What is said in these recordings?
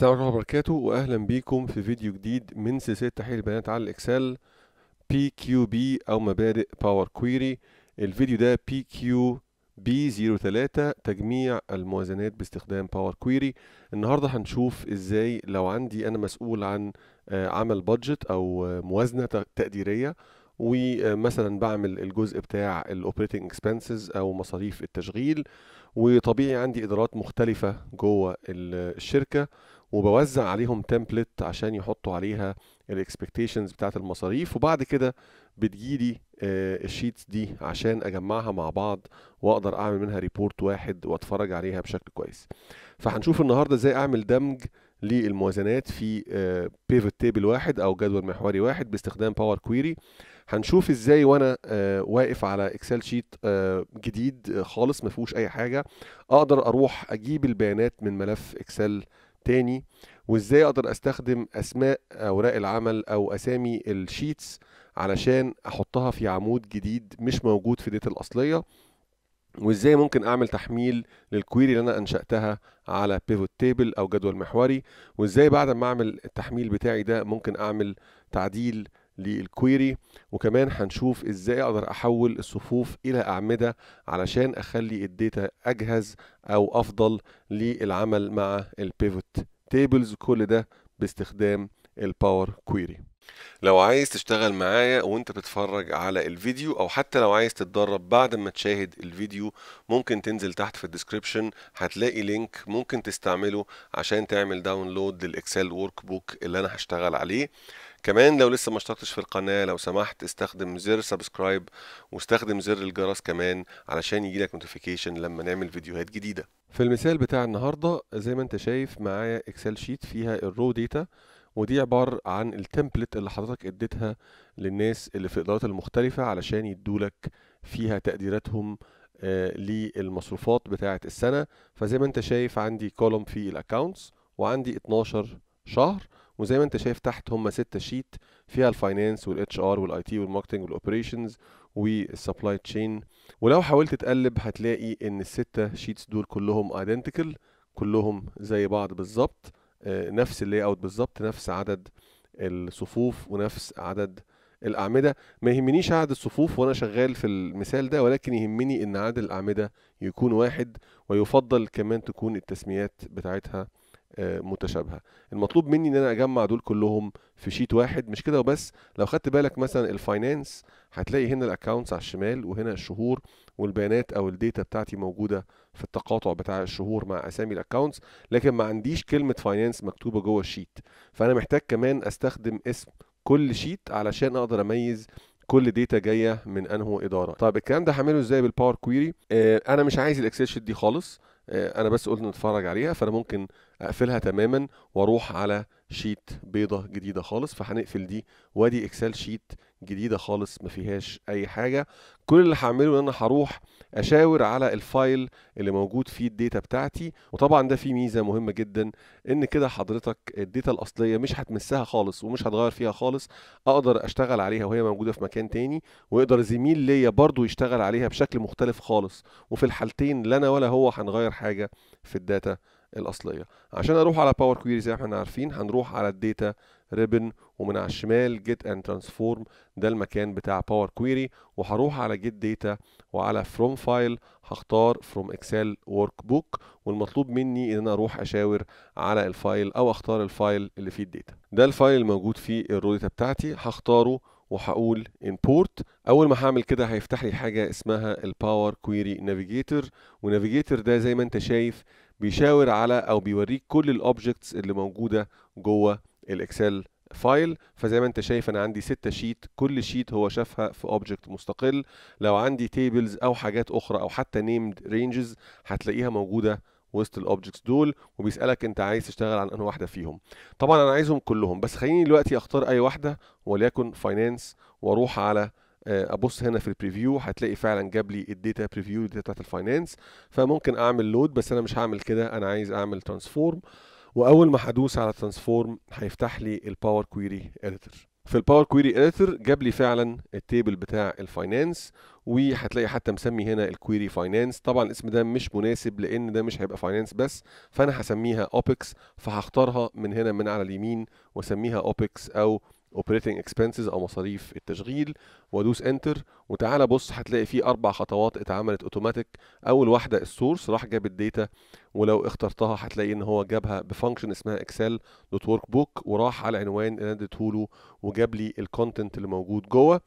السلام عليكم وبركاته واهلا بيكم في فيديو جديد من سلسله تحليل البيانات على الاكسل بي كيو بي او مبادئ باور كويري الفيديو ده بي كيو بي 03 تجميع الموازنات باستخدام باور كويري النهارده هنشوف ازاي لو عندي انا مسؤول عن آه، عمل بادجت او موازنه تقديريه ومثلا بعمل الجزء بتاع الاوبريتنج اكسبنسز او مصاريف التشغيل وطبيعي عندي ادارات مختلفه جوه الشركه وبوزع عليهم تمبلت عشان يحطوا عليها الاكسبكتيشنز بتاعت المصاريف وبعد كده بتجيلي آه، الشيتس دي عشان اجمعها مع بعض واقدر اعمل منها ريبورت واحد واتفرج عليها بشكل كويس فهنشوف النهارده ازاي اعمل دمج للموازنات في بيفوت آه، تيبل واحد او جدول محوري واحد باستخدام باور كويري هنشوف ازاي وانا آه، واقف على اكسل شيت جديد خالص ما فيهوش اي حاجه اقدر اروح اجيب البيانات من ملف اكسل تاني وازاي اقدر استخدم اسماء اوراق العمل او اسامي الشيتس علشان احطها في عمود جديد مش موجود في ديت الاصليه وازاي ممكن اعمل تحميل للكويري اللي انا انشاتها على بيفوت تيبل او جدول محوري وازاي بعد ما اعمل التحميل بتاعي ده ممكن اعمل تعديل للكويري وكمان هنشوف ازاي اقدر احول الصفوف الى اعمده علشان اخلي الداتا اجهز او افضل للعمل مع البيفوت تيبلز كل ده باستخدام الباور كويري لو عايز تشتغل معايا وانت بتتفرج على الفيديو او حتى لو عايز تتدرب بعد ما تشاهد الفيديو ممكن تنزل تحت في الديسكريبشن هتلاقي لينك ممكن تستعمله عشان تعمل داونلود للاكسل ورك بوك اللي انا هشتغل عليه كمان لو لسه ما اشتركتش في القناه لو سمحت استخدم زر سبسكرايب واستخدم زر الجرس كمان علشان يجيلك نوتيفيكيشن لما نعمل فيديوهات جديده في المثال بتاع النهارده زي ما انت شايف معايا اكسل شيت فيها الرو ديتا ودي عبارة عن التمبلت اللي حضرتك اديتها للناس اللي في الإدارات المختلفة علشان يدولك فيها تقديراتهم آه للمصروفات بتاعة السنة فزي ما انت شايف عندي كولوم في الاكونتس وعندي 12 شهر وزي ما انت شايف تحت هم ستة شيت فيها الفاينانس والاتش ار والاي تي والماركتنج والاوبريشنز والسبلاي تشين ولو حاولت تقلب هتلاقي ان الستة شيتس دول كلهم ايدنتيكال كلهم زي بعض بالظبط آه، نفس اللاي اوت بالظبط نفس عدد الصفوف ونفس عدد الاعمده ما يهمنيش عدد الصفوف وانا شغال في المثال ده ولكن يهمني ان عدد الاعمده يكون واحد ويفضل كمان تكون التسميات بتاعتها آه، متشابهه المطلوب مني ان انا اجمع دول كلهم في شيت واحد مش كده وبس لو خدت بالك مثلا الفاينانس هتلاقي هنا الاكونتس على الشمال وهنا الشهور والبيانات او الديتا بتاعتي موجوده في التقاطع بتاع الشهور مع اسامي الاكونتس لكن ما عنديش كلمه فاينانس مكتوبه جوه الشيت فانا محتاج كمان استخدم اسم كل شيت علشان اقدر اميز كل ديتا جايه من انهي اداره طيب الكلام ده هعمله ازاي بالباور كويري آه انا مش عايز الاكسل شيت دي خالص آه انا بس قلت نتفرج عليها فانا ممكن اقفلها تماما واروح على شيت بيضة جديدة خالص فهنقفل دي وادي اكسل شيت جديدة خالص ما فيهاش اي حاجة كل اللي هعمله ان انا هروح اشاور على الفايل اللي موجود فيه الداتا بتاعتي وطبعا ده فيه ميزة مهمة جدا ان كده حضرتك الداتا الاصلية مش هتمسها خالص ومش هتغير فيها خالص اقدر اشتغل عليها وهي موجودة في مكان تاني ويقدر زميل ليا برضو يشتغل عليها بشكل مختلف خالص وفي الحالتين لا انا ولا هو هنغير حاجة في الداتا الاصليه عشان اروح على باور كويري زي ما احنا عارفين هنروح على الداتا ريبن ومن على الشمال جيت اند ترانسفورم ده المكان بتاع باور كويري وهروح على جيت داتا وعلى فروم فايل هختار فروم اكسل ورك بوك والمطلوب مني ان انا اروح اشاور على الفايل او اختار الفايل اللي فيه الداتا ده الفايل الموجود في الرو داتا بتاعتي هختاره وهقول امبورت اول ما هعمل كده هيفتح لي حاجه اسمها الباور كويري نافيجيتور ونافيجيتور ده زي ما انت شايف بيشاور على او بيوريك كل الاوبجكتس اللي موجوده جوه الاكسل فايل فزي ما انت شايف انا عندي ستة شيت كل شيت هو شافها في اوبجكت مستقل لو عندي تيبلز او حاجات اخرى او حتى نيمد رينجز هتلاقيها موجوده وسط الاوبجكتس دول وبيسالك انت عايز تشتغل عن انهي واحده فيهم طبعا انا عايزهم كلهم بس خليني دلوقتي اختار اي واحده وليكن فاينانس واروح على آه، ابص هنا في البريفيو هتلاقي فعلا جاب لي الداتا بريفيو الداتا بتاعت الفاينانس فممكن اعمل لود بس انا مش هعمل كده انا عايز اعمل ترانسفورم واول ما هدوس على ترانسفورم هيفتح لي الباور كويري اديتور في الباور كويري اديتور جاب لي فعلا التيبل بتاع الفاينانس وهتلاقي حتى مسمي هنا الكويري فاينانس طبعا الاسم ده مش مناسب لان ده مش هيبقى فاينانس بس فانا هسميها اوبكس فهختارها من هنا من على اليمين واسميها اوبكس او اوبريتنج اكسبنسز او مصاريف التشغيل وادوس انتر وتعالى بص هتلاقي فيه اربع خطوات اتعملت اوتوماتيك اول واحده السورس راح جاب الداتا ولو اخترتها هتلاقي ان هو جابها بفانكشن اسمها اكسل دوت ورك بوك وراح على العنوان اللي انا اديته له وجاب لي الكونتنت اللي موجود جوه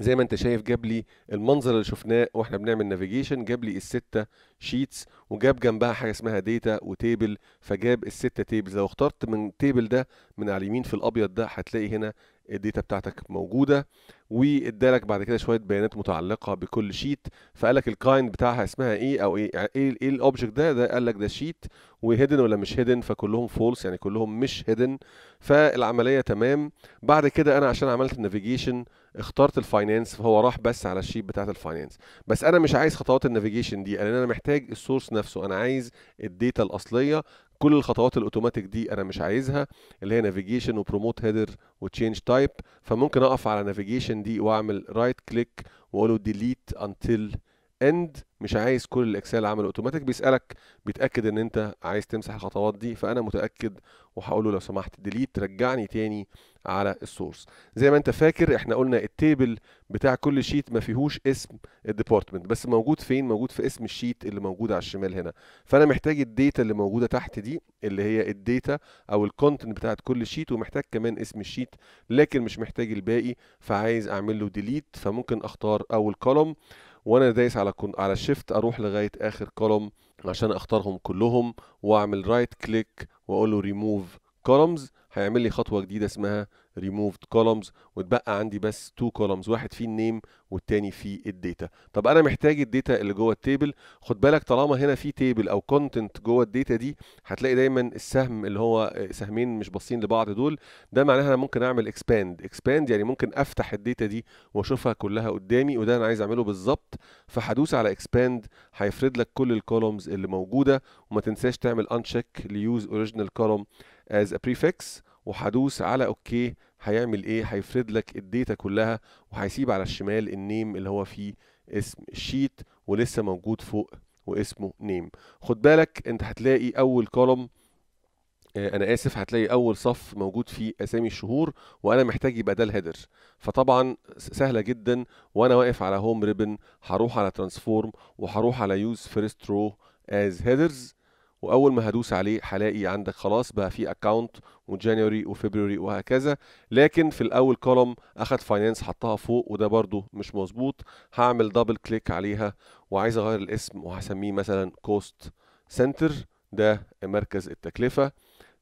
زي ما انت شايف جاب لي المنظر اللي شفناه واحنا بنعمل نافيجيشن جاب لي الستة شيتس وجاب جنبها حاجه اسمها ديتا وتيبل فجاب الستة تيبلز لو اخترت من تيبل ده من على اليمين في الابيض ده هتلاقي هنا الداتا بتاعتك موجوده وادالك بعد كده شويه بيانات متعلقه بكل شيت فقال لك الكايند بتاعها اسمها ايه او ايه يعني ايه, إيه الاوبجكت ده ده قال لك ده شيت وهيدن ولا مش هيدن فكلهم فولس يعني كلهم مش هيدن فالعمليه تمام بعد كده انا عشان عملت النافيجيشن اخترت الفاينانس فهو راح بس على الشيت بتاعت الفاينانس بس انا مش عايز خطوات النافيجيشن دي لان انا محتاج السورس نفسه انا عايز الداتا الاصليه كل الخطوات الاوتوماتيك دي انا مش عايزها اللي هي نافيجيشن وبروموت هيدر وتشينج تايب فممكن اقف على نافيجيشن دي واعمل رايت كليك واقول له ديليت انتل اند مش عايز كل الاكسل عمل اوتوماتيك بيسالك بيتاكد ان انت عايز تمسح الخطوات دي فانا متاكد وهقول له لو سمحت ديليت رجعني تاني على السورس زي ما انت فاكر احنا قلنا التيبل بتاع كل شيت ما فيهوش اسم الديبارتمنت بس موجود فين موجود في اسم الشيت اللي موجود على الشمال هنا فانا محتاج الديتا اللي موجوده تحت دي اللي هي الديتا او الكونتنت بتاعت كل شيت ومحتاج كمان اسم الشيت لكن مش محتاج الباقي فعايز اعمل له ديليت فممكن اختار اول كولوم وانا دايس على كن... على شيفت اروح لغايه اخر كولوم عشان اختارهم كلهم واعمل رايت كليك واقول له ريموف كولومز هيعمل لي خطوه جديده اسمها ريموفد كولومز واتبقى عندي بس تو كولومز واحد فيه النيم والتاني فيه الداتا طب انا محتاج الداتا اللي جوه التيبل خد بالك طالما هنا في تيبل او كونتنت جوه الداتا دي هتلاقي دايما السهم اللي هو سهمين مش باصين لبعض دول ده معناها انا ممكن اعمل اكسباند اكسباند يعني ممكن افتح الداتا دي واشوفها كلها قدامي وده انا عايز اعمله بالظبط فهدوس على اكسباند هيفرد لك كل الكولومز اللي موجوده وما تنساش تعمل انشيك ليوز اوريجينال كولوم از ا بريفكس وهدوس على اوكي هيعمل ايه هيفرد لك الديتا كلها وهيسيب على الشمال النيم اللي هو فيه اسم الشيت ولسه موجود فوق واسمه نيم خد بالك انت هتلاقي اول كولوم آه، انا اسف هتلاقي اول صف موجود فيه اسامي الشهور وانا محتاج يبقى ده الهيدر فطبعا سهله جدا وانا واقف على هوم ريبن هروح على ترانسفورم وهروح على يوز فيرست رو از هيدرز واول ما هدوس عليه هلاقي عندك خلاص بقى في اكونت وجانيوري وفبروري وهكذا لكن في الاول كولوم اخد فاينانس حطها فوق وده برده مش مظبوط هعمل دبل كليك عليها وعايز اغير الاسم وهسميه مثلا كوست سنتر ده مركز التكلفه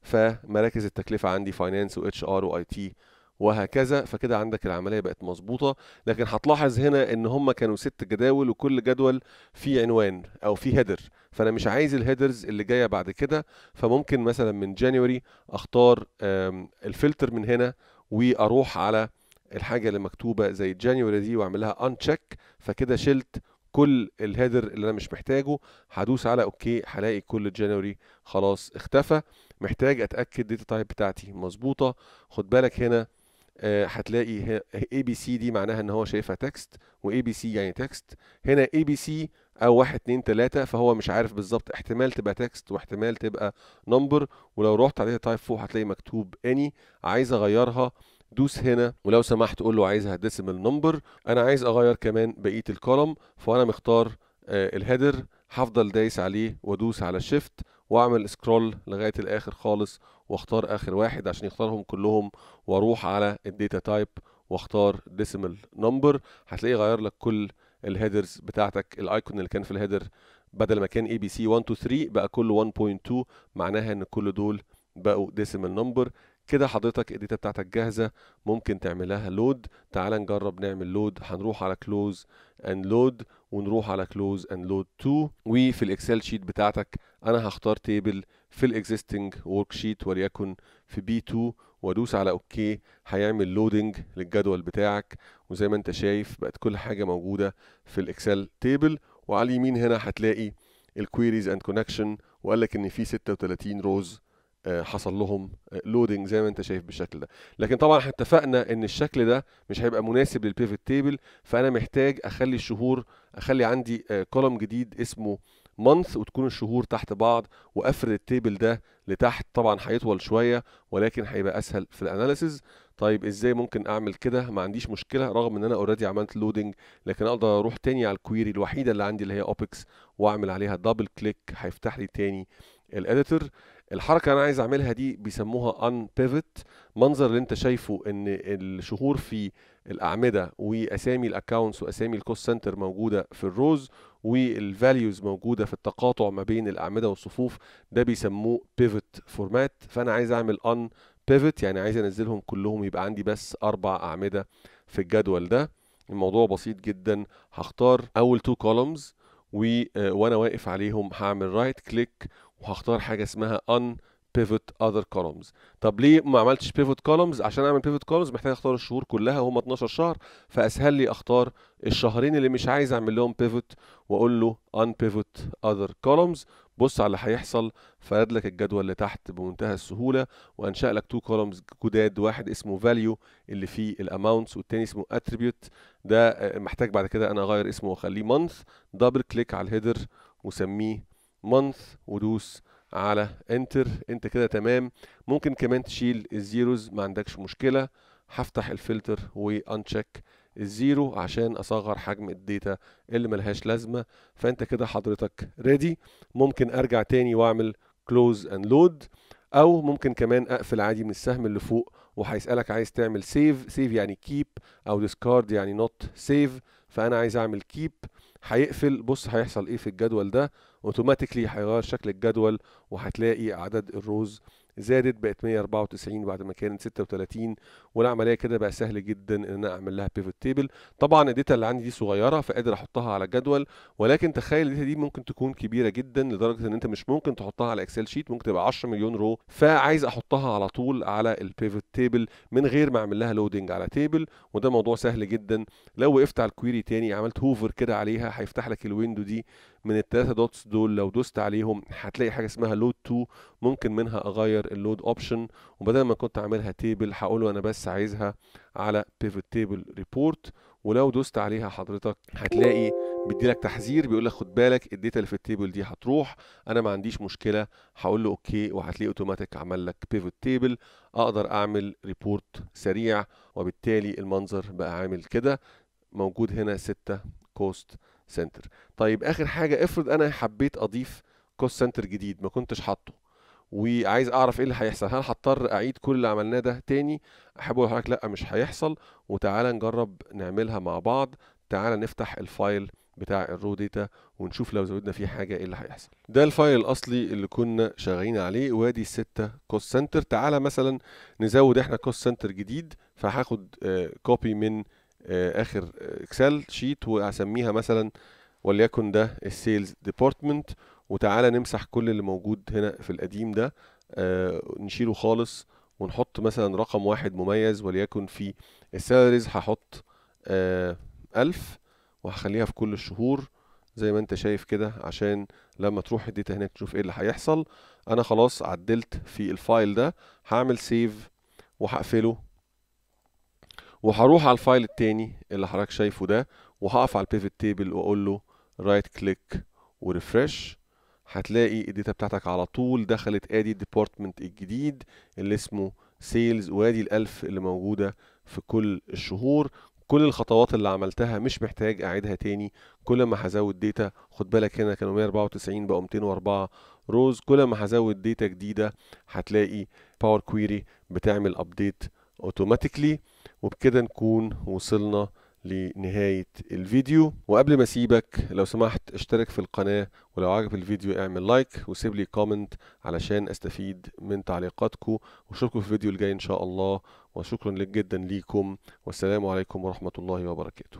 فمراكز التكلفه عندي فاينانس واتش ار واي تي وهكذا فكده عندك العمليه بقت مظبوطه لكن هتلاحظ هنا ان هم كانوا ست جداول وكل جدول فيه عنوان او فيه هيدر فانا مش عايز الهيدرز اللي جايه بعد كده فممكن مثلا من جانيوري اختار الفلتر من هنا واروح على الحاجه اللي مكتوبه زي جانيوري دي واعمل لها ان تشيك فكده شلت كل الهيدر اللي انا مش محتاجه هدوس على اوكي هلاقي كل جانيوري خلاص اختفى محتاج اتاكد ديتا تايب بتاعتي مظبوطه خد بالك هنا آه، هتلاقي اي بي سي دي معناها ان هو شايفها تكست واي بي سي يعني تكست هنا اي بي سي او واحد اتنين تلاتة فهو مش عارف بالظبط احتمال تبقى تكست واحتمال تبقى نمبر ولو رحت عليها تايب فوق هتلاقي مكتوب اني عايز اغيرها دوس هنا ولو سمحت قول له عايزها ديسيمال نمبر انا عايز اغير كمان بقيه الكولم فانا مختار آه، الهيدر هفضل دايس عليه وادوس على شيفت واعمل سكرول لغايه الاخر خالص واختار اخر واحد عشان يختارهم كلهم واروح على الداتا تايب واختار ديسيمال نمبر هتلاقيه غير لك كل الهيدرز بتاعتك الايكون اللي كان في الهيدر بدل ما كان اي بي سي 1 2 3 بقى كله 1.2 معناها ان كل دول بقوا ديسيمال نمبر كده حضرتك الداتا بتاعتك جاهزه ممكن تعملها لود تعال نجرب نعمل لود هنروح على كلوز اند لود ونروح على كلوز اند لود 2 وفي الاكسل شيت بتاعتك انا هختار تيبل في الاكزيستنج ورك شيت وليكن في بي 2 وادوس على اوكي هيعمل لودنج للجدول بتاعك وزي ما انت شايف بقت كل حاجه موجوده في الاكسل تيبل وعلى اليمين هنا هتلاقي الكويريز اند كونكشن وقال لك ان في 36 روز آه، حصل لهم لودنج آه، زي ما انت شايف بالشكل ده لكن طبعا احنا اتفقنا ان الشكل ده مش هيبقى مناسب للبيفت تيبل فانا محتاج اخلي الشهور اخلي عندي كولوم آه، جديد اسمه مانث وتكون الشهور تحت بعض وافرد التيبل ده لتحت طبعا هيطول شويه ولكن هيبقى اسهل في الاناليسز طيب ازاي ممكن اعمل كده ما عنديش مشكله رغم ان انا اوريدي عملت لودنج لكن اقدر اروح تاني على الكويري الوحيده اللي عندي اللي هي اوبكس واعمل عليها دبل كليك هيفتح لي تاني الاديتور الحركه اللي انا عايز اعملها دي بيسموها ان بيفت منظر اللي انت شايفه ان الشهور في الاعمده واسامي الاكونتس واسامي الكوست سنتر موجوده في الروز والفاليوز موجوده في التقاطع ما بين الاعمده والصفوف ده بيسموه بيفت فورمات فانا عايز اعمل ان بيفت يعني عايز انزلهم كلهم يبقى عندي بس اربع اعمده في الجدول ده الموضوع بسيط جدا هختار اول تو كولومز و آه، وانا واقف عليهم هعمل رايت كليك وهختار حاجه اسمها ان pivot other columns طب ليه ما عملتش pivot columns عشان اعمل pivot columns محتاج اختار الشهور كلها هم 12 شهر فاسهل لي اختار الشهرين اللي مش عايز اعمل لهم pivot واقول له un pivot other columns بص على اللي هيحصل فرد لك الجدول اللي تحت بمنتهى السهوله وانشا لك تو كولمز جداد واحد اسمه فاليو اللي فيه الاماونتس والتاني اسمه اتريبيوت ده آه، محتاج بعد كده انا اغير اسمه واخليه مانث دبل كليك على الهيدر وسميه مانث ودوس على انتر انت كده تمام ممكن كمان تشيل الزيروز ما عندكش مشكله هفتح الفلتر وانشيك الزيرو عشان اصغر حجم الداتا اللي ملهاش لازمه فانت كده حضرتك ريدي ممكن ارجع تاني واعمل كلوز اند لود او ممكن كمان اقفل عادي من السهم اللي فوق وهيسالك عايز تعمل سيف سيف يعني كيب او ديسكارد يعني نوت سيف فانا عايز اعمل كيب هيقفل بص هيحصل ايه في الجدول ده اوتوماتيكلي هيغير شكل الجدول وهتلاقي عدد الروز زادت بقت 194 بعد ما كانت 36 والعمليه كده بقى سهل جدا ان انا اعمل لها بيفوت تيبل طبعا الداتا اللي عندي دي صغيره فقادر احطها على جدول ولكن تخيل الداتا دي ممكن تكون كبيره جدا لدرجه ان انت مش ممكن تحطها على اكسل شيت ممكن تبقى 10 مليون رو فعايز احطها على طول على البيفوت تيبل من غير ما اعمل لها لودنج على تيبل وده موضوع سهل جدا لو وقفت على الكويري تاني عملت هوفر كده عليها هيفتح لك الويندو دي من الثلاثه دوتس دول لو دوست عليهم هتلاقي حاجه اسمها لود 2 ممكن منها اغير اللود اوبشن وبدل ما كنت عاملها تيبل هقول انا بس عايزها على بيفوت تيبل ريبورت ولو دوست عليها حضرتك هتلاقي بيديلك تحذير بيقول لك خد بالك الداتا اللي في التيبل دي هتروح انا ما عنديش مشكله هقول له اوكي وهتلاقي اوتوماتيك عمل لك بيفوت تيبل اقدر اعمل ريبورت سريع وبالتالي المنظر بقى عامل كده موجود هنا 6 كوست سنتر طيب اخر حاجه افرض انا حبيت اضيف كوست سنتر جديد ما كنتش حاطه وعايز اعرف ايه اللي هيحصل هل هضطر اعيد كل اللي عملناه ده تاني احب اقول لحضرتك لا مش هيحصل وتعالى نجرب نعملها مع بعض تعالى نفتح الفايل بتاع الرو داتا ونشوف لو زودنا فيه حاجه ايه اللي هيحصل ده الفايل الاصلي اللي كنا شغالين عليه وادي الستة كوست سنتر تعالى مثلا نزود احنا كوست سنتر جديد فهاخد كوبي آه، من آه، اخر اكسل آه، شيت واسميها مثلا وليكن ده السيلز ديبارتمنت وتعالى نمسح كل اللي موجود هنا في القديم ده آه نشيله خالص ونحط مثلا رقم واحد مميز وليكن في السالاريز هحط آه ألف وهخليها في كل الشهور زي ما انت شايف كده عشان لما تروح الداتا هناك تشوف ايه اللي هيحصل انا خلاص عدلت في الفايل ده هعمل سيف وهقفله وهروح على الفايل التاني اللي حضرتك شايفه ده وهقف على البيفت تيبل واقول له رايت كليك وريفرش هتلاقي الداتا بتاعتك على طول دخلت ادي الديبارتمنت الجديد اللي اسمه سيلز وادي الالف اللي موجودة في كل الشهور كل الخطوات اللي عملتها مش محتاج اعيدها تاني كل ما هزود داتا خد بالك هنا كانوا 194 بقوا 204 روز كل ما هزود داتا جديده هتلاقي باور كويري بتعمل ابديت اوتوماتيكلي وبكده نكون وصلنا لنهاية الفيديو وقبل ما اسيبك لو سمحت اشترك في القناة ولو عجب الفيديو اعمل لايك وسيب لي كومنت علشان استفيد من تعليقاتكم وشوفكم في الفيديو الجاي ان شاء الله وشكرا جدا ليكم والسلام عليكم ورحمة الله وبركاته